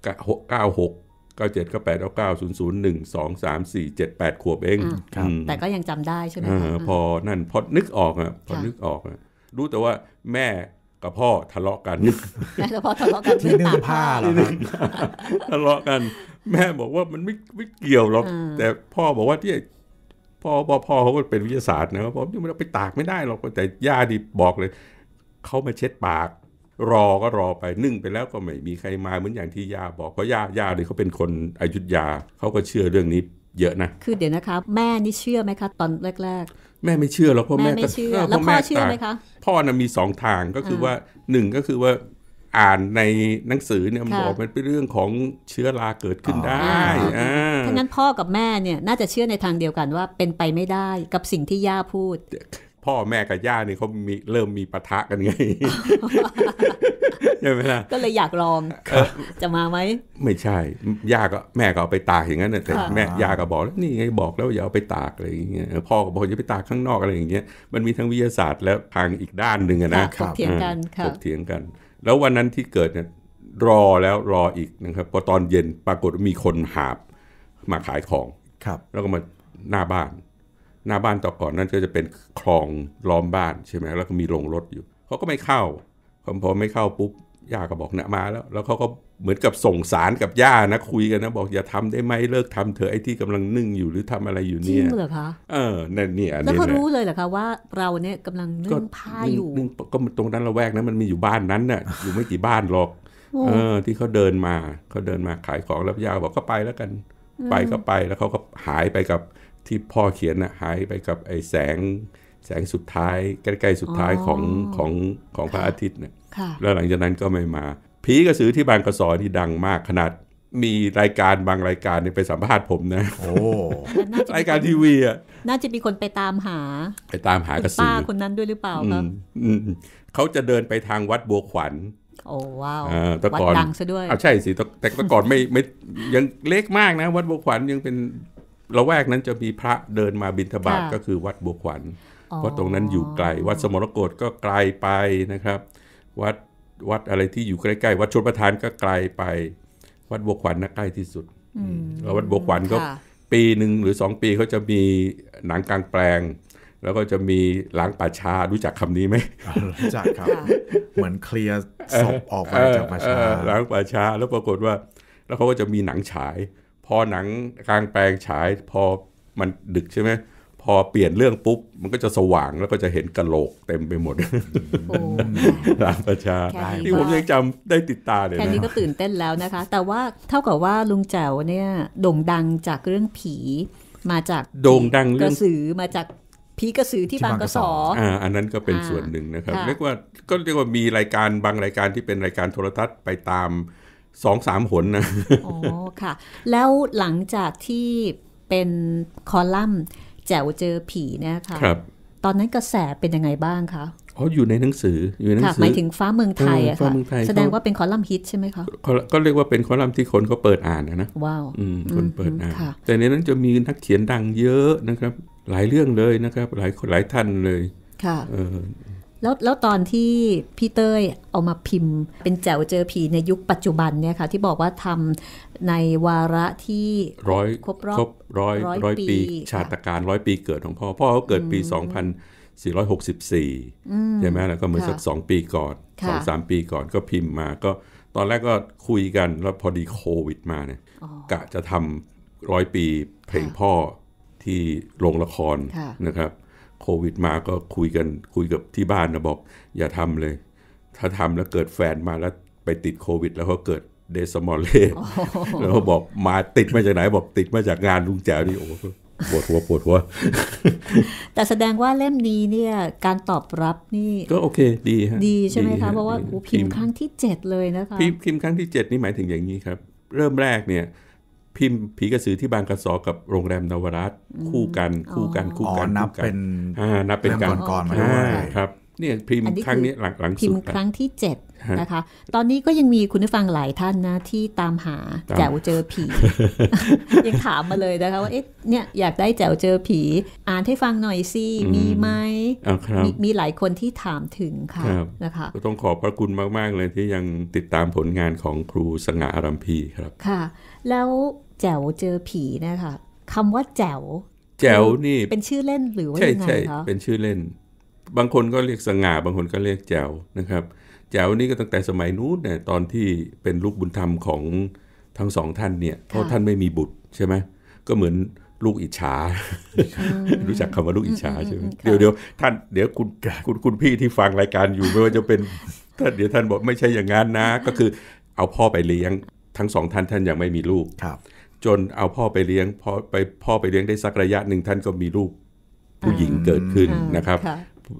96 97 98 99 00 1 2 3 4 7 8 ขวบเอง แต่ก็ยังจำได้ใช่ไหมพอนั่น พอ นึกออกอ่ะพอ นึกออกอ่ะรู้แต่ว่าแม่กับพ่อทะเลาะกันแม่กับพ่อทะเลาะกันที่นึ่งผ้าหรอทะเลาะกัน แม่บอกว่ามันไม่ไม่เกี่ยวหรอกแต่พ่อบอกว่าที่พ่อพ่อเขาเป็นวิทยาศาสตร์นะครับผมที่มันไปตากไม่ได้หรอกแต่ย่าดิบอกเลยเขามาเช็ดปาก รอก็รอไปนึ่งไปแล้วก็ไม่มีใครมาเหมือนอย่างที่ย่าบอกเพราะย่าย่าเลยเขาเป็นคนอายุทยาเขาก็เชื่อเรื่องนี้เยอะนะคือเดี๋ยวนะคะแม่นี่เชื่อไหมคะตอนแรก ๆแม่ไม่เชื่อหรอกเพราะแม่ก็เชื่อแล้วพ่อเชื่อไหมคะพ่อน่ะมีสองทางก็คือว่าหนึ่งก็คือว่าอ่านในหนังสือเนี่ยบอกมันเป็นเรื่องของเชื้อราเกิดขึ้นได้ทั้งนั้นพ่อกับแม่เนี่ยน่าจะเชื่อในทางเดียวกันว่าเป็นไปไม่ได้กับสิ่งที่ย่าพูดพ่อแม่กับย่านี่เขามีเริ่มมีปะทะกันไงใช่ไหมล่ะก็เลยอยากลองจะมาไหมไม่ใช่ย่าก็แม่ก็เอาไปตากอย่างนั้นแต่แม่ย่าก็บอกแล้วนี่ไงบอกแล้วอย่าเอาไปตากอะไรอย่างเงี้ยพ่อก็บอกอย่าไปตากข้างนอกอะไรอย่างเงี้ยมันมีทั้งวิทยาศาสตร์ และทางอีกด้านหนึ่งนะครักเถียงกันถกเถียงกัน แล้ววันนั้นที่เกิดเนี่ยรอแล้วรออีกนะครับพอตอนเย็นปรากฏมีคนหาบมาขายของครับ แล้วก็มาหน้าบ้านหน้าบ้านต่อก่อนนั่นก็จะเป็นคลองล้อมบ้านใช่ไหมแล้วก็มีโรงรถอยู่ เขาก็ไม่เข้าพอไม่เข้าปุ๊บย่าก็บอกเนี่ยมาแล้ว แล้วเขาก็เหมือนกับส่งสารกับย่านะคุยกันนะ บอกอย่าทำได้ไหมเลิกทำเธอไอ้ที่กำลังนึ่งอยู่หรือทำอะไรอยู่เนี่ยจริงเหรอคะเออนั่นเนี่ยแล้วเขารู้เลยเหรอคะว่าเราเนี่ยกำลังนึ่งผ้าอยู่ ก็ตรงนั้นละแวกนั้นมันมีอยู่บ้านนั้นน่ะอยู่ไม่กี่บ้านหรอกเออที่เขาเดินมาเขาเดินมาขายของแล้วย่าบอกก็ไปแล้วกัน ไปก็ไปแล้วเขาก็หายไปกับที่พ่อเขียนนะหายไปกับไอ้แสง แสงสุดท้ายใกล้ๆสุดท้ายของของของพระอาทิตย์เนี่ยแล้วหลังจากนั้นก็ไม่มาผีกระสือที่บางกระสอที่ดังมากขนาด มีรายการบางรายการไปสัมภาษณ์ผมนะ โอ้รายการทีวีอ่ะ น่าจะมีคนไปตามหา ไปตามหากระสือป้าคนนั้นด้วยหรือเปล่าครับเขาจะเดินไปทางวัดบัวขวัญ โอ้ว้าววัดดังซะด้วย อ้าใช่สิ แต่แต่ก่อนไม่ไม่ยังเล็กมากนะ วัดบัวขวัญยังเป็นละแวกนั้นจะมีพระเดินมาบิณฑบาตก็คือวัดบัวขวัญเพราะตรงนั้นอยู่ไกล วัดสมรกดก็ไกลไปนะครับวัดวัดอะไรที่อยู่ใกล้ๆวัดชนประธานก็ไกลไป วัดบัวขวัญน่ะใกล้ที่สุดแล้ววัดบัวขวัญก็ปีหนึ่งหรือสองปีเขาจะมีหนังกลางแปลง แล้วก็จะมีล้างป่าชารู้จักคำนี้ไหมรู้จักครับเหมือนเคลียร์ศพออกไปจากป่าชาล้างป่าชาแล้วปรากฏว่า แล้วเขาก็จะมีหนังฉายพอหนังกลางแปลงฉายพอมันดึกใช่ไหมพอเปลี่ยนเรื่องปุ๊บมันก็จะสว่างแล้วก็จะเห็นกะโหลกเต็มไปหมดรามประชาที่ผมยังจำได้ติดตาเลยแค่นี้ก็ตื่นเต้นแล้วนะคะ แต่ว่าเท่ากับว่าลุงแจ๋วเนี่ยโด่งดังจากเรื่องผี มาจากโด่งดังกระสือมาจากผีกระสือที่บางกระสออ่าอันนั้นก็เป็นส่วนหนึ่งนะครับ เรียกว่าก็เรียกว่ามีรายการบางรายการที่เป็นรายการโทรทัศน์ไปตามสองสามหนนะ อ๋อค่ะ แล้วหลังจากที่เป็นคอลัมน์ แจ๋วเจอผีเนี่ยค่ะครับ ตอนนั้นกระแสเป็นยังไงบ้างคะอ๋ออยู่ในหนังสืออยู่ในหนังสือหมายถึงฟ้าเมืองไทยอะค่ะ แสดงว่าเป็นคอลัมน์ฮิตใช่ไหมคะก็เรียกว่าเป็นคอลัมน์ที่คนเขาเปิดอ่านนะนะ ว้าวคนเปิดอ่าน แต่ในนั้นจะมีนักเขียนดังเยอะนะครับ หลายเรื่องเลยนะครับหลายหลายท่านเลย ค่ะแล้วแล้วตอนที่พี่เต้ยเอามาพิมพ์เป็นแจวเจอผีในยุคปัจจุบันเนี่ยค่ะที่บอกว่าทำในวาระที่ร้อยครบรอบร้อยร้อยปี ชาตการร้อยปีเกิดของพ่อพ่อเขาเกิดปี 2464ใช่ไหมแล้วก็เหมือนสักสองปีก่อนสองสามปีก่อนก็พิมพ์มาก็ตอนแรกก็คุยกันแล้วพอดีโควิดมาเนี่ยกะจะทำร้อยปีเพลงพ่อที่โรงละครนะครับโควิดมาก็คุยกันคุยกับที่บ้านนะบอก อย่าทำเลย ถ้าทำแล้วเกิดแฟนมาแล้วไปติดโควิด แล้วก็เกิดเดสมอลเล่แล้วบอกมาติดมาจากไหนบอกติดมาจากงานลุงแจ๋วนี่โอ้ปวดหัวปวดหัวแต่แสดงว่าเล่มนี้เนี่ยการตอบรับนี่ ก็โอเคดีฮะดีใช่ไหมคะเพราะว่าพิมพ์ครั้งที่ 7 เลยนะคะพิมพ์ครั้งที่ 7 นี่หมายถึงอย่างนี้ครับ เริ่มแรกเนี่ยพิมพ์ผีกระสือที่บางกระสอ กับโรงแรมนวรัตคู่กันคู่กันคู่กันนับเป็นนับเป็นการก่อนมาด้วยครับเนี่ยพิมพ์ครั้งนี้หลังหลังพิมพ์ครั้งที่ 7 นะคะ ตอนนี้ก็ยังมีคุณผู้ฟังหลายท่านนะ ที่ตามหาแจ๋วเจอผี ยังถามมาเลยนะคะ ว่าเอ๊ะเนี่ยอยากได้แจ๋วเจอผีอ่านให้ฟังหน่อยสิมีไหมมมีหลายคนที่ถามถึงค่ะนะคะ ก็ต้องขอบพระคุณมากๆ เลยที่ยังติดตามผลงานของครูสง่าอารัมพีครับค่ะ แล้วแจ๋วเจอผีนะคะคำว่าแจ๋วแจ๋วนี่เป็นชื่อเล่นหรือว่ายังไงคะเป็นชื่อเล่น บางคนก็เรียกสง่าบางคนก็เรียกแจ๋วนะครับแจ๋วนี่ก็ตั้งแต่สมัยนู้นเนี่ยตอนที่เป็นลูกบุญธรรมของทั้งสองท่านเนี่ยเพราะท่านไม่มีบุตรใช่ไหมก็เหมือนลูกอิจฉารู้จักคำว่าลูกอิจฉาใช่ไหมเดี๋ยวเดี๋ยวท่านเดี๋ยวคุณคุณคุณพี่ที่ฟังรายการอยู่ไม่ว่าจะเป็นท่านเดี๋ยวท่านบอกไม่ใช่อย่างนั้นนะ ก็คือเอาพ่อไปเลี้ยงทั้งสองท่านท่านยังไม่มีลูกครับจนเอาพ่อไปเลี้ยงพ่อไปพ่อไปเลี้ยงได้สักระยะหนึ่ง ท่านก็มีลูกผู้หญิงเกิดขึ้นนะครับ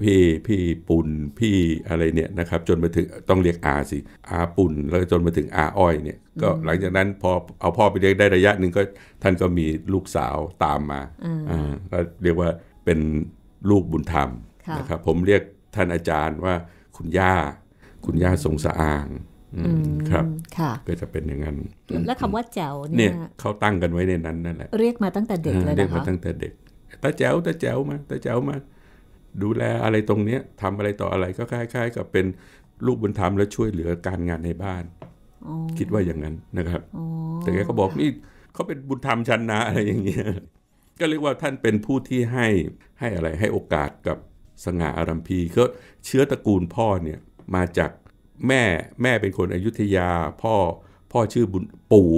พี่พี่ปุ่นพี่อะไรเนี่ยนะครับจนมาถึงต้องเรียกอาสิอาปุ่น แล้วจนมาถึงอาอ้อยเนี่ยก็หลังจากนั้นพอเอาพ่อไปเลี้ยงได้ระยะหนึ่งก็ ท่านก็มีลูกสาวตามมาอ่าเรียกว่าเป็นลูกบุญธรรมนะครับผมเรียกท่านอาจารย์ว่าคุณย่า คุณย่าทรงสะอางครับค่ะก็จะเป็นอย่างนั้น แล้วคำว่าแจ๋วเนี่ยเขาตั้งกันไว้ในนั้นนั่นแหละเรียกมาตั้งแต่เด็กเลยนะคะเรียกมาตั้งแต่เด็กตาแจ๋วตาแจ๋วมาตาแจ๋วมา ดูแลอะไรตรงเนี้ย ทำอะไรต่ออะไรก็คล้ายๆ กับเป็นลูกบุญธรรมและช่วยเหลือการงานในบ้านคิดว่าอย่างนั้นนะครับแต่แกก็บอกนี่เขาเป็นบุญธรรมชั้นนะอะไรอย่างเงี้ยก็เรียกว่าท่านเป็นผู้ที่ให้ให้อะไรให้โอกาสกับสง่าอารัมพีก็เชื้อตระกูลพ่อเนี่ย มาจากแม่แม่เป็นคนอยุธยาพ่อพ่อชื่อบุญปู่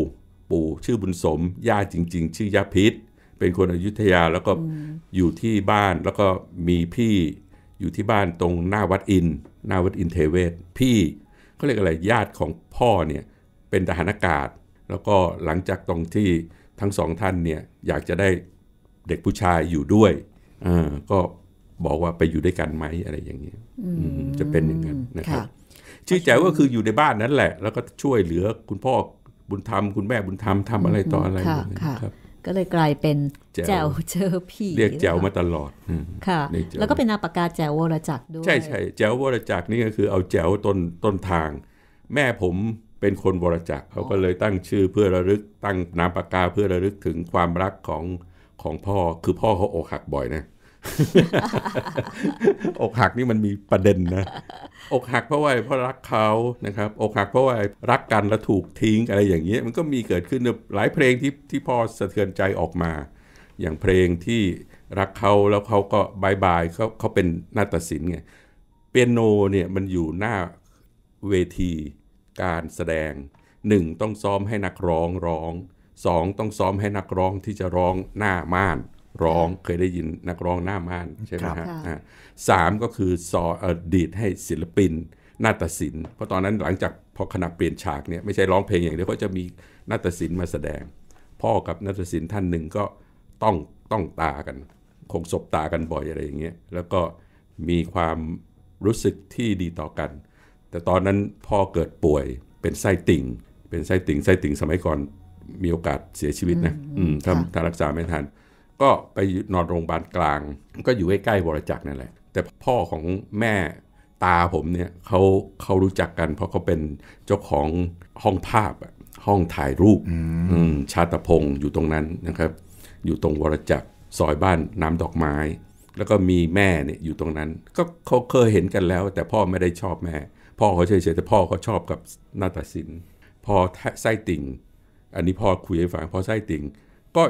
ปู่ชื่อบุญสมย่าจริง ๆ ชื่อยาพิษเป็นคนอยุธยาแล้วก็อยู่ที่บ้านแล้วก็มีพี่อยู่ที่บ้านตรงหน้าวัดอินหน้าวัดอินเทเวศพี่เขาเรียกอะไรญาติของพ่อเนี่ย เป็นทหารอากาศ แล้วก็หลังจากตรงที่ทั้งสองท่านเนี่ยอยากจะได้เด็กผู้ชายอยู่ด้วยอ่ก็บอกว่าไปอยู่ด้วยกันไหมอะไรอย่างเงี้ยจะเป็นอย่างนั้นนะครับชื่อแจ๋วก็คืออยู่ในบ้านนั้นแหละ แล้วก็ช่วยเหลือคุณพ่อบุญธรรมคุณแม่บุญธรรมทำอะไรต่ออะไรครับก็เลยกลายเป็นแจ๋วเจอผีเรียกแจ๋วมาตลอดค่ะ แล้วก็เป็นนาปากาแจ๋ววรจักด้วยใช่ใช่แจ๋ววรจักนี่ก็คือเอาแจ๋วต้นต้นทาง แม่ผมเป็นคนวรจักเขาก็เลยตั้งชื่อเพื่อระลึกตั้งนามปากกาเพื่อระลึกถึงความรักของของพ่อคือพ่อเขาอกหักบ่อยนะอกหักนี่มันมีประเด็นนะ อกหักเพราะว่าเพราะรักเขานะครับ อกหักเพราะว่ารักกันแล้วถูกทิ้งอะไรอย่างเงี้ยมันก็มีเกิดขึ้นหลายเพลงที่ที่พอสะเทือนใจออกมา อย่างเพลงที่รักเขาแล้วเขาก็บายบายเขาเขาเป็นนาฏศิลป์ไงเปียโนเนี่ยมันอยู่หน้าเวทีการแสดงหนึ่งต้องซ้อมให้นักร้องร้องสองต้องซ้อมให้นักร้องที่จะร้องหน้าม่านร้องเคยได้ยินนักร้องหน้าม่านใช่ไหมฮะสามก็คือสอดีดให้ศิลปิน นาฏศิลป์เพราะตอนนั้นหลังจากพอขณะเปลี่ยนฉากเนี่ยไม่ใช่ร้องเพลงอย่างเดียวก็จะมีนาฏศิลป์มาแสดง พ่อกับนาฏศิลป์ท่านหนึ่งก็ต้องต้องตากันคงศบตากันบ่อยอะไรอย่างเงี้ยแล้วก็มีความรู้สึกที่ดีต่อกัน แต่ตอนนั้นพ่อเกิดป่วยเป็นไส้ติ่ง เป็นไส้ติ่งไส้ติ่งสมัยก่อนมีโอกาสเสียชีวิตนะถ้ารักษาไม่ทันก็ไปนอนโรงพยาบาลกลางก็อยู่ใใกล้ๆ วรจักรนั่นแหละ แต่พ่อของแม่ตาผมเนี่ยเขาเขารู้จักกัน เพราะเขาเป็นเจ้าของห้องภาพห้องถ่ายรูปชาตพงศ์อยู่ตรงนั้นนะครับ อยู่ตรงวรจักรซอยบ้านน้ำดอกไม้ แล้วก็มีแม่เนี่ยอยู่ตรงนั้นก็เขาเคยเห็นกันแล้วแต่พ่อไม่ได้ชอบแม่ พ่อเขาเฉยๆแต่พ่อเขาชอบกับนาตาศิลป์พอไส้ติ่ง อันนี้พ่อคุยให้ฟังพอไส้ติ่งก็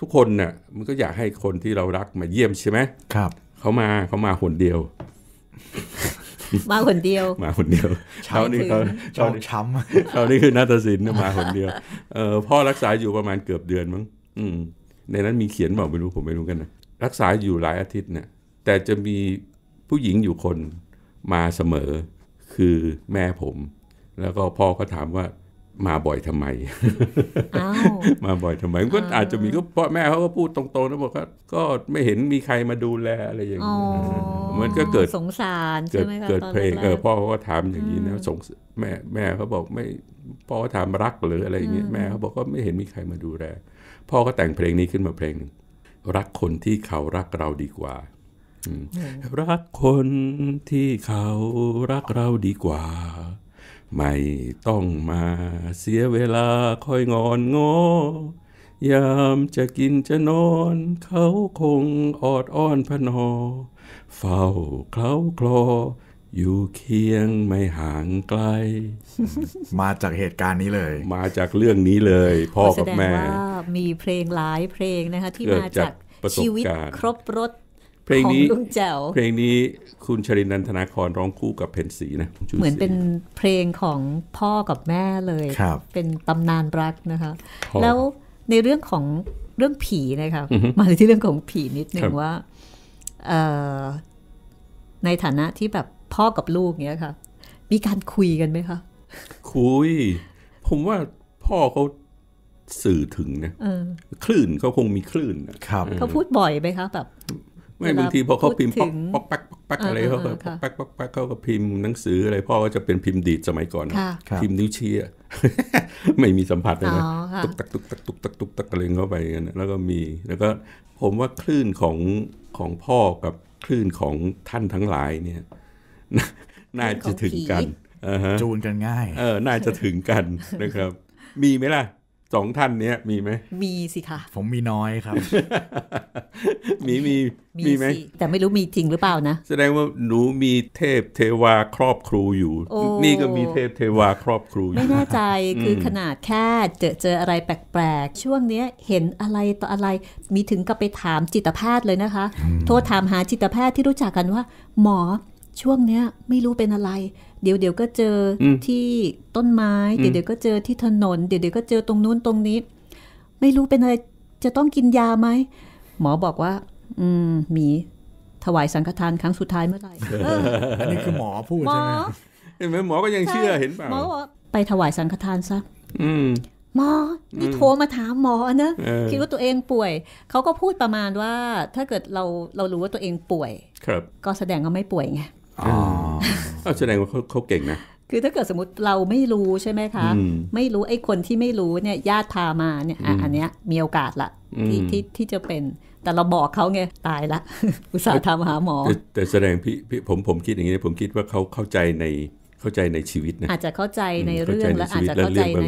ทุกคนเนะ่ยมันก็อยากให้คนที่เรารักมาเยี่ยมใช่ไหมครับเขามาเขามาคนเดียว มาคนเดียวมาคนเดียวเช้านี้เขาเช้าช้ำเช้านี้คือนาตศินมาคนเดียว เออพ่อรักษาอยู่ประมาณเกือบเดือนมั้งอืมในนั้นมีเขียนบอกไม่รู้ผมไม่รู้กันนะรักษาอยู่หลายอาทิตย์เนี่ย แต่จะมีผู้หญิงอยู่คนมาเสมอคือแม่ผม แล้วก็พ่อก็ถามว่ามาบ่อยทำไม มาบ่อยทำไมก็อาจจะมีก็พ่อแม่เขาก็พูดตรงๆนะบอกว่าก็ไม่เห็นมีใครมาดูแลอะไรอย่างนี้มันก็เกิดสงสารเกิดเกิดเพลงเออพ่อเขาก็ถามอย่างนี้นะสงแม่แม่เขาบอกไม่พ่อถามรักหรืออะไรอย่างเงี้ยแม่เขาบอกว่าไม่เห็นมีใครมาดูแลพ่อก็แต่งเพลงนี้ขึ้นมาเพลงหนึ่งรักคนที่เขารักเราดีกว่ารักคนที่เขารักเราดีกว่าไม่ต้องมาเสียเวลาคอยงอนงอ ยามจะกินจะนอน เขาคงออดอ้อนพนอ เฝ้าเคล้าคลอ อยู่เคียงไม่ห่างไกล มาจากเหตุการณ์นี้เลย มาจากเรื่องนี้เลย พ่อกับแม่มีเพลงหลายเพลงนะคะ ที่มาจากชีวิตครบรถเพลงนี้ลุงแจ๋วเพลงนี้คุณชรินันทนาครร้องคู่กับเพนสีนะเหมือนเป็นเพลงของพ่อกับแม่เลยเป็นตำนานรักนะคะ แล้วในเรื่องของเรื่องผีนะคะมาที่เรื่องของผีนิดนึงว่าในฐานะที่แบบพ่อกับลูกเนี้ยค่ะมีการคุยกันไหมคะคุย ผมว่าพ่อเขาสื่อถึงนะคลื่นเขาคงมีคลื่นนะครับเขาพูดบ่อยไหมคะแบบไม่บางทีพอเขาพิมพ์ปอกปักปอกปอกอะไรเขาก็ปักปัอกปักเขาก็พิมพ์หนังสืออะไรพ่อก็จะเป็นพิมพ์ดีดสมัยก่อนพิมพ์นิ้วเชี้ไม่มีสัมผัสเลยนะตุกตักตุกตักตุกตักตุกตักอะไรเข้าไปกันแล้วก็มีแล้วก็ ผมว่าคลื่นของของพ่อกับคลื่นของท่านทั้งหลายเนี่ย น่าจะถึงกันจูนกันง่าย เออ น่าจะถึงกันนะครับ มีไหมล่ะสองท่านเนี้ยมีไหม มีสิคะผมมีน้อยครับ มีมีมีไหม แต่ไม่รู้มีจริงหรือเปล่านะ แสดงว่าหนูมีเทพเทวาครอบครูอยู่ นี่ก็มีเทพเทวาครอบครูอยู่ไม่แน่ใจคือขนาดแค่เจอเจออะไรแปลกๆ ช่วงเนี้ยเห็นอะไรต่ออะไร มีถึงกับไปถามจิตแพทย์เลยนะคะ โทรถามหาจิตแพทย์ที่รู้จักกันว่า หมอช่วงเนี้ยไม่รู้เป็นอะไรเดี๋ยวเดี๋ยวก็เจอที่ต้นไม้ เดี๋ยวเดี๋ยวก็เจอที่ถนนเดี๋ยวเดี๋ยวก็เจอตรงนู้นตรงนี้ ไม่รู้เป็นอะไรจะต้องกินยาไหม หมอบอกว่า อืมมีถวายสังฆทานครั้งสุดท้ายเมื่อไหร่อันนี้คือหมอพูดใช่ไหมเห็นไหมหมอก็ยังเชื่อเห็นเปล่าหมอไปถวายสังฆทานซะหมอนี่โทรมาถามหมอนะคิดว่าตัวเองป่วย เขาก็พูดประมาณว่าถ้าเกิดเราเรารู้ว่าตัวเองป่วยก็แสดงว่าไม่ป่วยไงแสดงว่าเขาเก่งนะคือถ้าเกิดสมมติเราไม่รู้ใช่ไหมคะ ไม่รู้ ไอ้คนที่ไม่รู้เนี่ยญาติพามาเนี่ยอันเนี้ยมีโอกาสละที่ที่ที่จะเป็น แต่เราบอกเขาไงตายละอุตส่าห์ทำหาหมอ แต่แสดงพี่ผมผมคิดอย่างนี้ ผมคิดว่าเขาเข้าใจในเข้าใจในชีวิตนะอาจจะเข้าใจในเรื่องและอาจจะเข้าใจใน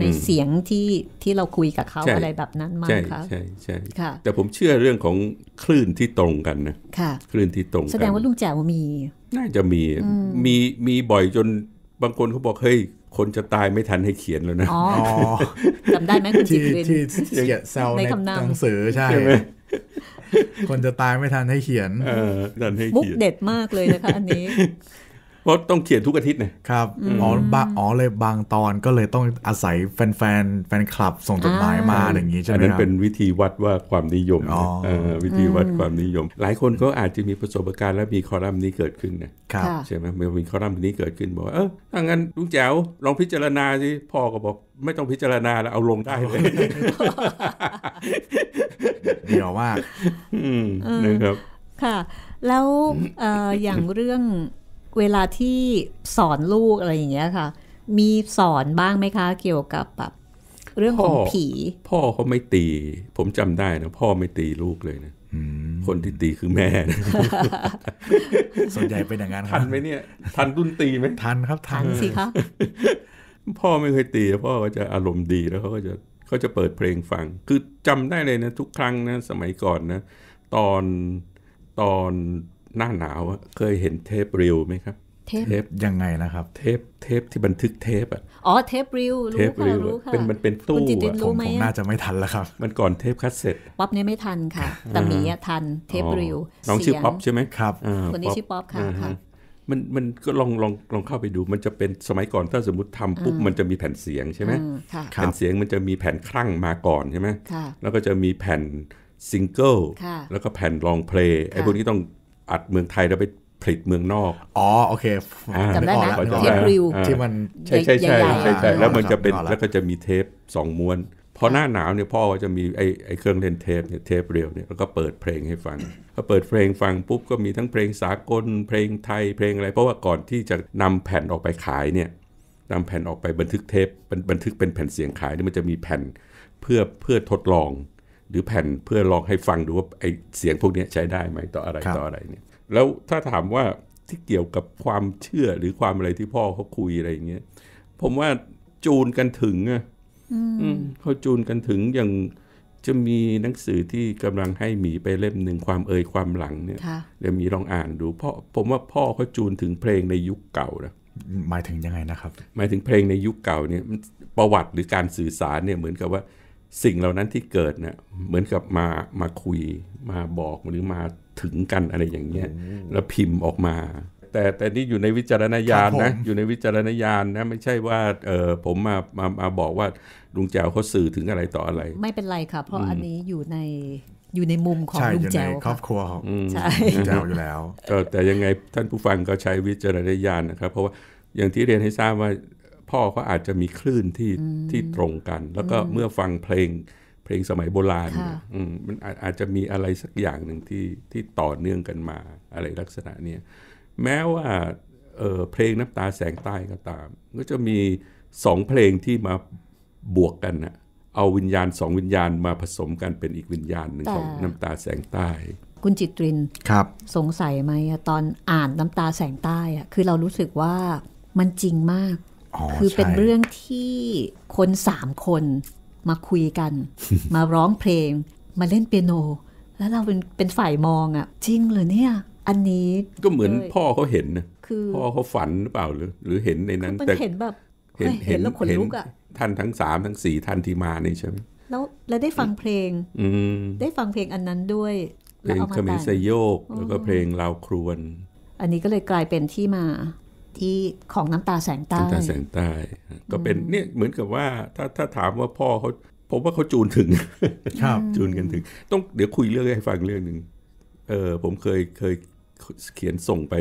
ในเสียงที่ที่เราคุยกับเขาอะไรแบบนั้นมากค่ะใช่ใช่ใช่แต่ผมเชื่อเรื่องของคลื่นที่ตรงกันนะค่ะคลื่นที่ตรงกันแสดงว่าลุงแจ๋วมีน่าจะมีมีมีบ่อยจนบางคนเขาบอกเฮ้ยคนจะตายไม่ทันให้เขียนแล้วนะจำได้ไหมคุณจิตรินที่เขียนแซวในหนังสือใช่ไหมคนจะตายไม่ทันให้เขียนทันให้เขียนมุกเด็ดมากเลยนะคะอันนี้ราะต้องเขียนทุกอาทิตย์เนี่ยครับอ๋อบาอ๋อเลยบางตอนก็เลยต้องอาศัยแฟนแฟนแฟนคลับส่งจดหมายมาอย่างนี้ ใช่ไหมครับ อันนั้นเป็นวิธีวัดว่าความนิยมวิธีวัดความนิยม หลายคนก็อาจจะมีประสบการณ์และมีคอลัมน์นี้เกิดขึ้นนะครับใช่ไหมมีคอลัมน์นี้เกิดขึ้น บอกว่าเออถ้างั้นลุงแจ๋วลองพิจารณาสิพ่อก็บอกไม่ต้องพิจารณาแล้วเอาลงได้เลยเดี๋ยวว่านะครับ ค่ะ แล้วอย่างเรื่องเวลาที่สอนลูกอะไรอย่างเงี้ยค่ะ มีสอนบ้างไหมคะ เกี่ยวกับแบบเรื่องของผี พ่อเขาไม่ตี ผมจำได้นะ พ่อไม่ตีลูกเลยนะคนที่ตีคือแม่ ส่วนใหญ่เป็นอย่างนั้นคทันไหมเนี่ย ทันรุ่นตีไหมทันครับ ทันสิครับพ่อไม่เคยตีพ่อก็จะอารมณ์ดีแล้วเขาก็จะเขาจะเปิดเพลงฟัง คือจำได้เลยนะทุกครั้งนะสมัยก่อนนะ ตอนตอนหน้าหนาวเคยเห็นเทปริวไหมครับเทปยังไงนะครับ เทป เทปที่บันทึกเทปอ่ะ อ๋อ เทปริวเทปริวเป็นมันเป็นตู้องะผมผมน่าจะไม่ทันแล้วครับมันก่อนเทปคัสเซ็ตป๊อปเนี่ยไม่ทันค่ะ แต่หมีทัน เทปริวน้องชื่อป๊อปใช่ไหมครับคนนี้ชื่อป๊อปค่ะ มันมันก็ลองลองลองเข้าไปดู มันจะเป็นสมัยก่อนถ้าสมมติทำปุ๊บ มันจะมีแผ่นเสียงใช่ไหมแผ่นเสียงมันจะมีแผ่นครั่งมาก่อนใช่ไหมแล้วก็จะมีแผ่นซิงเกิลแล้วก็แผ่นลองเพลงไอ้พวกนี้ต้องอัดเมืองไทยแล้วไปผลิตเมืองนอก อ๋อโอเคจำได้ไหมเทปริวที่มันใช่ใช่ใช่ใช่แล้วมันจะเป็นแล้วก็จะมีเทปสองม้วนพอหน้าหนาวเนี่ยพ่อจะมีไอ้ไอ้เครื่องเล่นเทปเนี่ยเทปเรียวเนี่ยแล้วก็เปิดเพลงให้ฟัง พอเปิดเพลงฟังปุ๊บก็มีทั้งเพลงสากลเพลงไทยเพลงอะไร เพราะว่าก่อนที่จะนำแผ่นออกไปขายเนี่ยนำแผ่นออกไปบันทึกเทปบันทึกเป็นแผ่นเสียงขายเนี่ยมันจะมีแผ่นเพื่อเพื่อทดลองหรือแผ่นเพื่อลองให้ฟังดูว่าไอเสียงพวกนี้ใช้ได้ไหมต่ออะไรต่ออะไรเนี่ยแล้วถ้าถามว่าที่เกี่ยวกับความเชื่อหรือความอะไรที่พ่อเขาคุยอะไรอย่างเงี้ย ผมว่าจูนกันถึงอ่ะเขาจูนกันถึงอย่างจะมีหนังสือที่กำลังให้หมีไปเล่มหนึ่งความเอ่ยความหลังเนี่ยเดี๋ยวมีลองอ่านดูเพราะผมว่าพ่อเขาจูนถึงเพลงในยุคเก่านะหมายถึงยังไงนะครับ หมายถึงเพลงในยุคเก่าเนี่ยประวัติหรือการสื่อสารเนี่ยเหมือนกับว่าสิ่งเหล่านั้นที่เกิดเนี่ยเหมือนกับมามาคุยมาบอกหรือมาถึงกันอะไรอย่างเงี้ยแล้วพิมพ์ออกมา แต่แต่นี่อยู่ในวิจารณญาณนะอยู่ในวิจารณญาณนะไม่ใช่ว่าเออผมมามามาบอกว่าลุงแจวเขาสื่อถึงอะไรต่ออะไร ไม่เป็นไรค่ะเพราะอันนี้อยู่ในอยู่ในมุมของลุงแจวครอบครัวของลุงแจวอยู่แล้ว แต่ยังไงท่านผู้ฟังก็ใช้วิจารณญาณนะครับ เพราะว่าอย่างที่เรียนให้ทราบว่าพ่อเขาอาจจะมีคลื่นที่ที่ตรงกัน แล้วก็เมื่อฟังเพลงเพลงสมัยโบราณมันอาจจะมีอะไรสักอย่างหนึ่งที่ที่ต่อเนื่องกันมา อะไรลักษณะนี้ แม้ว่าเเพลงน้ำตาแสงใต้ก็ตาม ก็จะมีสองเพลงที่มาบวกกันนะเอาวิญญาณสองวิญญาณมาผสมกันเป็นอีกวิญญาณหนึ่งของน้ำตาแสงใต้ คุณจิตริน ครับ สงสัยไหมตอนอ่านน้ำตาแสงใต้อะคือเรารู้สึกว่ามันจริงมากคือเป็นเรื่องที่คนสามคนมาคุยกัน มาร้องเพลงมาเล่นเปียโน แล้วเราเป็นเป็นฝ่ายมองอ่ะจริงเหรอเนี่ย อันนี้ก็เหมือนพ่อเขาเห็นนะพ่อเขาฝันหรือเปล่าหรือหรือเห็นในนั้นแต่เห็นแบบเห็นเห็นแล้วขนลุกอ่ะท่านทั้งสามทั้งสี่ท่านที่มานี่ใช่ไหมแล้วแล้วได้ฟังเพลง อืได้ฟังเพลงอันนั้นด้วยเพลงคามรสโยกแล้วก็เพลงลาวครวนอันนี้ก็เลยกลายเป็นที่มาที่ของน้ำตาแสงใต้น้ำตาแสงใต้ ก็เป็นเนี่ยเหมือนกับว่าถ้าถ้าถามว่าพ่อเขาผมว่าเขาจูนถึงครับจูนกันถึง ต้องเดี๋ยวคุยเรื่องให้ฟังเรื่องหนึ่งเออผมเคยเคยเขียนส่งไป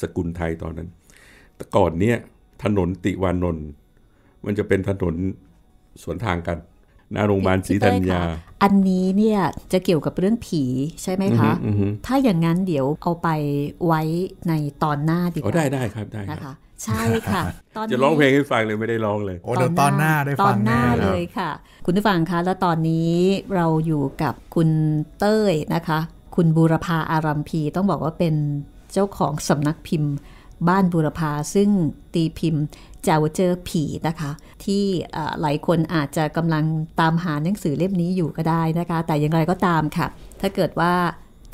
สกุลไทยตอนนั้นแต่ก่อนเนี้ยถนนติวานนท์มันจะเป็นถนนสวนทางกันหน้าโรงพยาบาลศรีธัญญา อันนี้เนี่ยจะเกี่ยวกับเรื่องผีใช่ไหมคะ ถ้าอย่างนั้นเดี๋ยวเอาไปไว้ในตอนหน้าดีกว่าได้ได้ครับได้นะคะใช่ค่ะตอนจะร้องเพลงให้ฟังเลยไม่ได้ร้องเลยโอ้เดี๋ยวตอนหน้าได้ฟังตอนหน้าเลยค่ะ คุณผู้ฟังคะ แล้วตอนนี้เราอยู่กับคุณเต้ยนะคะ คุณบูรพาอารัมพีต้องบอกว่าเป็นเจ้าของสำนักพิมพ์บ้านบุรพาซึ่งตีพิมพ์จาวเจอผีนะคะ ที่หลายคนอาจจะกำลังตามหาหนังสือเล่มนี้อยู่ก็ได้นะคะ แต่อย่างไรก็ตามค่ะ ถ้าเกิดว่า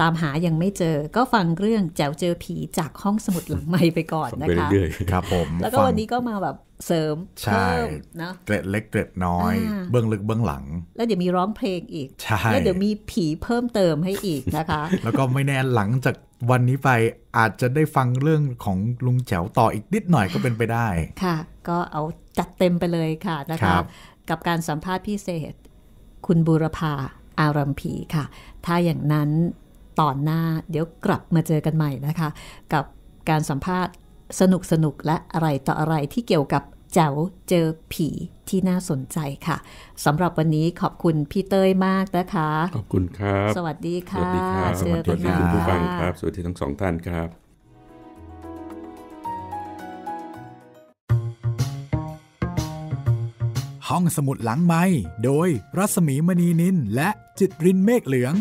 ตามหายังไม่เจอก็ฟังเรื่อง แจวเจอผีจากห้องสมุดหลังใหม่ไปก่อนนะคะเรื่อยๆครับผม แล้วก็วันนี้ก็มาแบบเสริมเพิ่มนะเกร็ดเล็กเกร็ดน้อยเบื้องลึกเบื้องหลัง แล้วเดี๋ยวมีร้องเพลงอีกแล้วเดี๋ยวมีผีเพิ่มเติมให้อีกนะคะ แล้วก็ไม่แน่หลังจากวันนี้ไปอาจจะได้ฟังเรื่องของลุงแจ๋วต่ออีกนิดหน่อยก็เป็นไปได้ค่ะก็เอาจัดเต็มไปเลยค่ะนะคะกับการสัมภาษณ์พิเศษ คุณบุรพาอารัมพีค่ะ ถ้าอย่างนั้น ตอนหน้าเดี๋ยวกลับมาเจอกันใหม่นะคะ กับการสัมภาษณ์สนุกสนุกและอะไรต่ออะไรที่เกี่ยวกับเจ๋วเจอผีที่น่าสนใจค่ะสำหรับวันนี้ขอบคุณพี่เต้ยมากนะคะ ขอบคุณครับ สวัสดีค่ะสวัสดีค่ะสวัสดีคุณผู้ฟังครับ สวัสดีทั้งสองท่านครับ ห้องสมุดหลังไม้โดยรัศมีมณีนินและจิตรินเมฆเหลือง